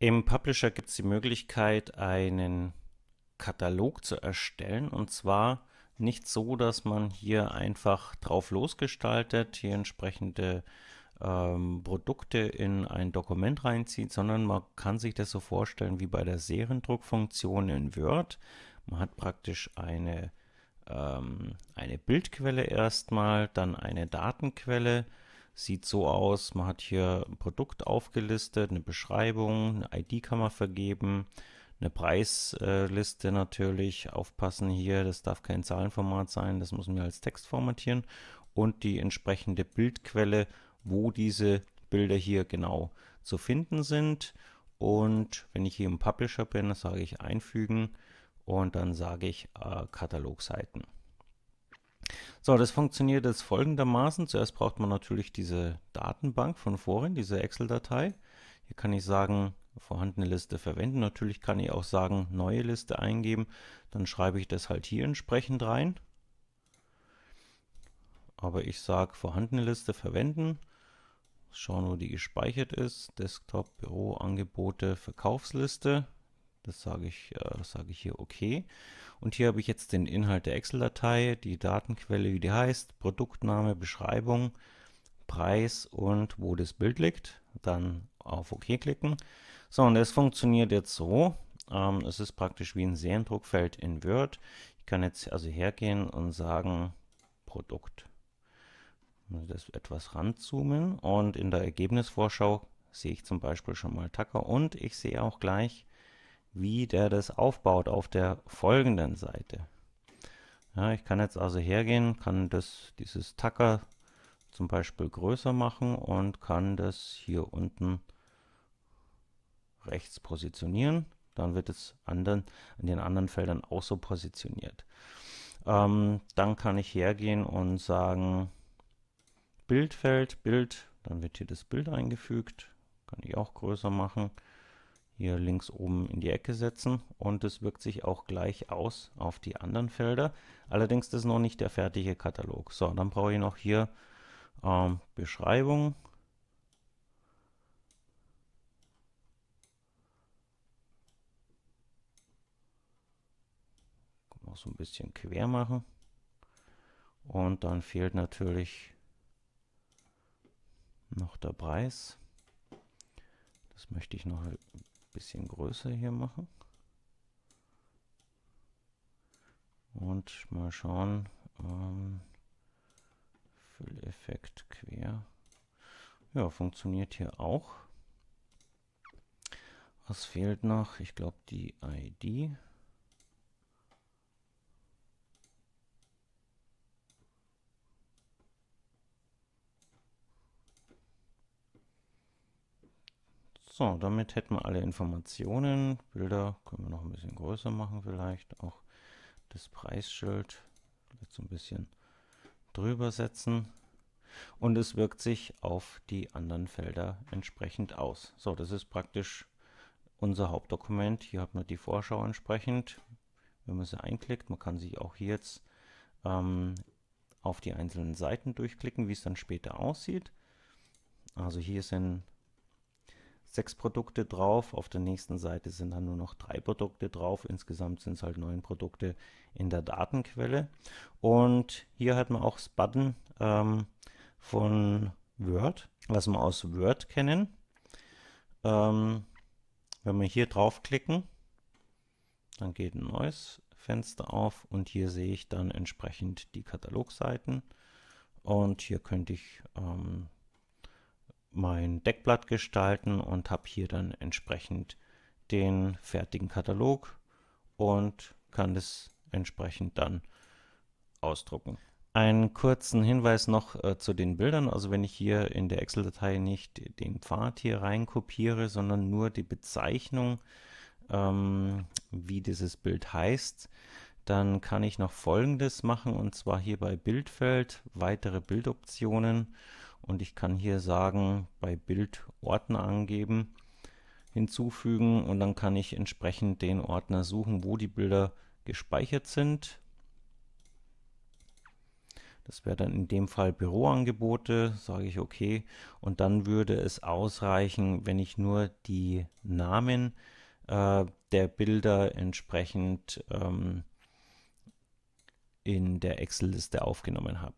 Im Publisher gibt es die Möglichkeit, einen Katalog zu erstellen und zwar nicht so, dass man hier einfach drauf losgestaltet, hier entsprechende ähm, Produkte in ein Dokument reinzieht, sondern man kann sich das so vorstellen wie bei der Seriendruckfunktion in Word. Man hat praktisch eine, ähm, eine Bildquelle erstmal, dann eine Datenquelle, Sieht so aus, man hat hier ein Produkt aufgelistet, eine Beschreibung, eine ID kann man vergeben, eine Preisliste natürlich, aufpassen hier, das darf kein Zahlenformat sein, das müssen wir als Text formatieren und die entsprechende Bildquelle, wo diese Bilder hier genau zu finden sind. Und wenn ich hier im Publisher bin, sage ich einfügen und dann sage ich äh, Katalogseiten. So, das funktioniert jetzt folgendermaßen. Zuerst braucht man natürlich diese Datenbank von vorhin, diese Excel-Datei. Hier kann ich sagen, vorhandene Liste verwenden. Natürlich kann ich auch sagen, neue Liste eingeben. Dann schreibe ich das halt hier entsprechend rein. Aber ich sage, vorhandene Liste verwenden. Schauen, wo die gespeichert ist. Desktop, Büro, Angebote, Verkaufsliste. Das sage ich, äh, sage ich hier okay. Und hier habe ich jetzt den Inhalt der Excel-Datei, die Datenquelle, wie die heißt, Produktname, Beschreibung, Preis und wo das Bild liegt. Dann auf OK klicken. So, und das funktioniert jetzt so. Ähm, es ist praktisch wie ein Sehendruckfeld in Word. Ich kann jetzt also hergehen und sagen Produkt. Das etwas ranzoomen und in der Ergebnisvorschau sehe ich zum Beispiel schon mal Tacker und ich sehe auch gleich wie der das aufbaut auf der folgenden Seite. Ja, ich kann jetzt also hergehen, kann das, dieses Tacker zum Beispiel größer machen und kann das hier unten rechts positionieren. Dann wird es anderen, in den anderen Feldern auch so positioniert. Ähm, dann kann ich hergehen und sagen, Bildfeld, Bild, dann wird hier das Bild eingefügt. Kann ich auch größer machen hier links oben in die Ecke setzen und es wirkt sich auch gleich aus auf die anderen Felder. Allerdings ist noch nicht der fertige Katalog. So, dann brauche ich noch hier ähm, Beschreibung. Auch so ein bisschen quer machen. Und dann fehlt natürlich noch der Preis. Das möchte ich noch bisschen größer hier machen. Und mal schauen, ähm, Fülleffekt quer. Ja, funktioniert hier auch. Was fehlt noch? Ich glaube die ID. So, damit hätten wir alle Informationen. Bilder können wir noch ein bisschen größer machen vielleicht. Auch das Preisschild vielleicht so ein bisschen drüber setzen. Und es wirkt sich auf die anderen Felder entsprechend aus. So, das ist praktisch unser Hauptdokument. Hier hat man die Vorschau entsprechend. Wenn man sie einklickt, man kann sich auch hier jetzt ähm, auf die einzelnen Seiten durchklicken, wie es dann später aussieht. Also hier sind sechs Produkte drauf. Auf der nächsten Seite sind dann nur noch drei Produkte drauf. Insgesamt sind es halt neun Produkte in der Datenquelle. Und hier hat man auch das Button ähm, von Word, was wir aus Word kennen. Ähm, wenn wir hier draufklicken, dann geht ein neues Fenster auf und hier sehe ich dann entsprechend die Katalogseiten. Und hier könnte ich ähm, mein Deckblatt gestalten und habe hier dann entsprechend den fertigen Katalog und kann das entsprechend dann ausdrucken. Einen kurzen Hinweis noch äh, zu den Bildern. Also wenn ich hier in der Excel-Datei nicht den Pfad hier rein kopiere, sondern nur die Bezeichnung, ähm, wie dieses Bild heißt, dann kann ich noch folgendes machen und zwar hier bei Bildfeld weitere Bildoptionen und ich kann hier sagen bei Bild Ordner angeben, hinzufügen und dann kann ich entsprechend den Ordner suchen, wo die Bilder gespeichert sind. Das wäre dann in dem Fall Büroangebote, sage ich okay. Und dann würde es ausreichen, wenn ich nur die Namen äh, der Bilder entsprechend ähm, in der Excel-Liste aufgenommen habe.